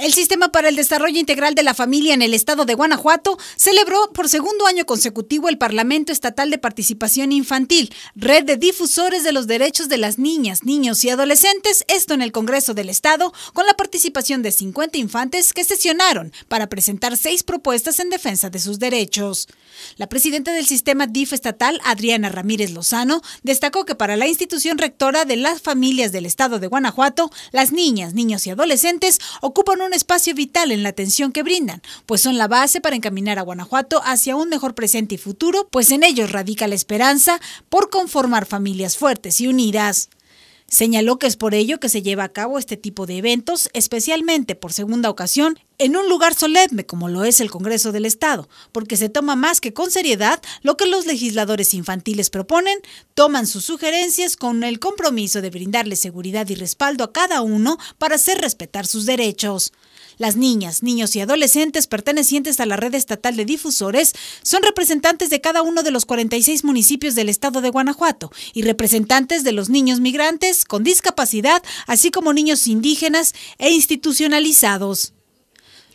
El Sistema para el Desarrollo Integral de la Familia en el Estado de Guanajuato celebró por segundo año consecutivo el Parlamento Estatal de Participación Infantil, Red de Difusores de los Derechos de las Niñas, Niños y Adolescentes, esto en el Congreso del Estado, con la participación de 50 infantes que sesionaron para presentar seis propuestas en defensa de sus derechos. La presidenta del sistema DIF estatal, Adriana Ramírez Lozano, destacó que para la institución rectora de las familias del Estado de Guanajuato, las niñas, niños y adolescentes ocupan un espacio vital en la atención que brindan, pues son la base para encaminar a Guanajuato hacia un mejor presente y futuro, pues en ellos radica la esperanza por conformar familias fuertes y unidas. Señaló que es por ello que se lleva a cabo este tipo de eventos, especialmente por segunda ocasión en un lugar solemne como lo es el Congreso del Estado, porque se toma más que con seriedad lo que los legisladores infantiles proponen, toman sus sugerencias con el compromiso de brindarle seguridad y respaldo a cada uno para hacer respetar sus derechos. Las niñas, niños y adolescentes pertenecientes a la red estatal de difusores son representantes de cada uno de los 46 municipios del estado de Guanajuato y representantes de los niños migrantes con discapacidad, así como niños indígenas e institucionalizados.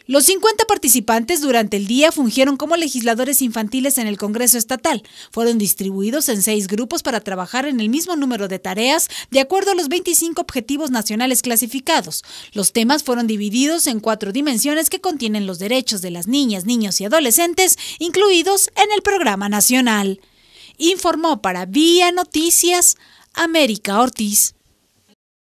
Los 50 participantes durante el día fungieron como legisladores infantiles en el Congreso Estatal. Fueron distribuidos en seis grupos para trabajar en el mismo número de tareas, de acuerdo a los 25 objetivos nacionales clasificados. Los temas fueron divididos en cuatro dimensiones que contienen los derechos de las niñas, niños y adolescentes, incluidos en el programa nacional. Informó para Vía Noticias América Ortiz.